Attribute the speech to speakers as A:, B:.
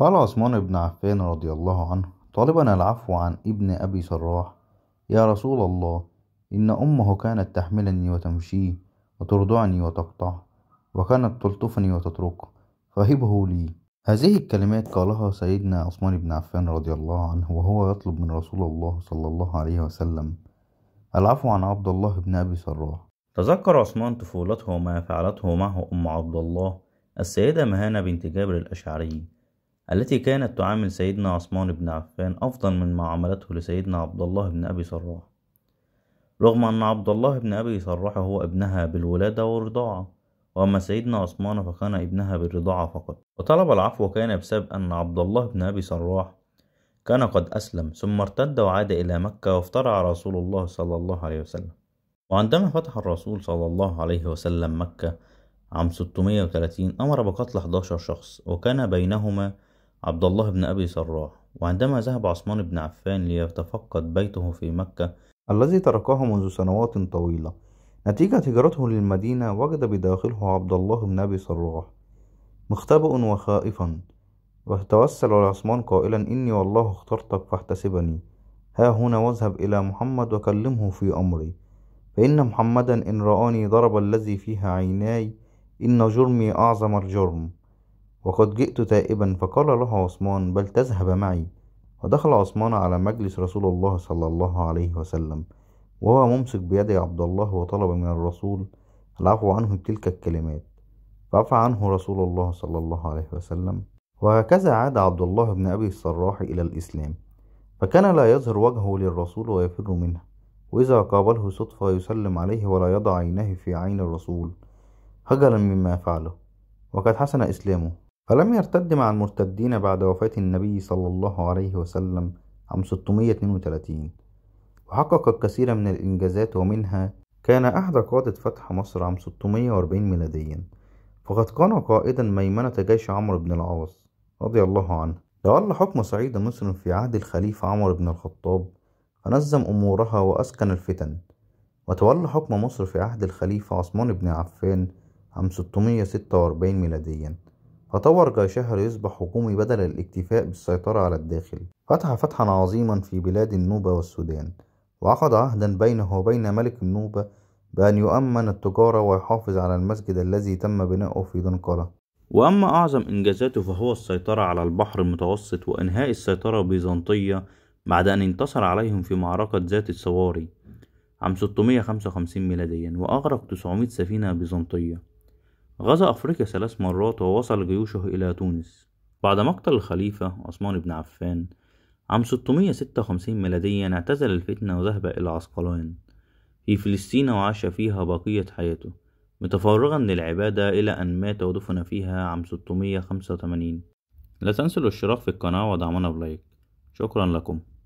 A: قال عثمان بن عفان رضي الله عنه طالبا العفو عن ابن أبي سراح يا رسول الله إن أمه كانت تحملني وتمشي وترضعني وتقطع وكانت تلطفني وتتركه فهبه لي هذه الكلمات قالها سيدنا عثمان بن عفان رضي الله عنه وهو يطلب من رسول الله صلى الله
B: عليه وسلم العفو عن عبد الله بن أبي سراح تذكر عثمان طفولته وما فعلته معه أم عبد الله السيدة مهانة بنت جابر الأشعري التي كانت تعامل سيدنا عثمان بن عفان أفضل من ما عملته لسيدنا عبد الله بن أبي سراح رغم أن عبد الله بن أبي سراح هو ابنها بالولادة والرضاعة وأما سيدنا عثمان فكان ابنها بالرضاعة فقط وطلب العفو كان بسبب أن عبد الله بن أبي سراح كان قد أسلم ثم ارتد وعاد إلى مكة وافترع رسول الله صلى الله عليه وسلم وعندما فتح الرسول صلى الله عليه وسلم مكة عام 630 أمر بقتل 11 شخص وكان بينهما عبد الله بن أبي سراح وعندما ذهب عثمان بن عفان ليتفقد بيته في مكة
A: الذي تركه منذ سنوات طويلة نتيجة هجرته للمدينة وجد بداخله عبد الله بن أبي سراح مختبئ وخائفا وتوسل عثمان قائلا إني والله اخترتك فاحتسبني ها هنا واذهب إلى محمد وكلمه في أمري فإن محمدا إن رآني ضرب الذي فيها عيناي إن جرمي أعظم الجرم وقد جئت تائبا فقال له عثمان بل تذهب معي ودخل عثمان على مجلس رسول الله صلى الله عليه وسلم وهو ممسك بيد عبد الله وطلب من الرسول العفو عنه تلك الكلمات فعفى عنه رسول الله صلى الله عليه وسلم وهكذا عاد عبد الله بن أبي الصراح إلى الإسلام فكان لا يظهر وجهه للرسول ويفر منه وإذا قابله صدفة يسلم عليه ولا يضع عينه في عين الرسول خجلا مما فعله وقد حسن إسلامه فلم يرتد مع المرتدين بعد وفاة النبي صلى الله عليه وسلم عام 632 وحقق الكثير من الإنجازات ومنها كان أحد قادة فتح مصر عام 640 ميلاديا فقد كان قائدا ميمنة جيش عمرو بن العاص رضي الله عنه تولى حكم صعيد مصر في عهد الخليفة عمر بن الخطاب فنظم أمورها وأسكن الفتن وتولى حكم مصر في عهد الخليفة عثمان بن عفان عام 646 ميلاديا فطور جيشه ليصبح هجومي بدل الاكتفاء بالسيطرة على الداخل فتح فتحا عظيما في بلاد النوبة والسودان وعقد عهدا بينه وبين ملك النوبة بأن يؤمن التجارة ويحافظ على المسجد الذي تم بناؤه في دنقلة
B: وأما أعظم إنجازاته فهو السيطرة على البحر المتوسط وإنهاء السيطرة البيزنطية بعد أن انتصر عليهم في معركة ذات الصواري عام 655 ميلاديا وأغرق 900 سفينة بيزنطية غزا أفريقيا ثلاث مرات ووصل جيوشه إلى تونس بعد مقتل الخليفة عثمان بن عفان عام 656 ميلاديا اعتزل الفتنة وذهب إلى عسقلان في فلسطين وعاش فيها بقية حياته متفرغا للعبادة إلى أن مات ودفن فيها عام 685 لا تنسوا الاشتراك في القناة ودعمنا بلايك شكرا لكم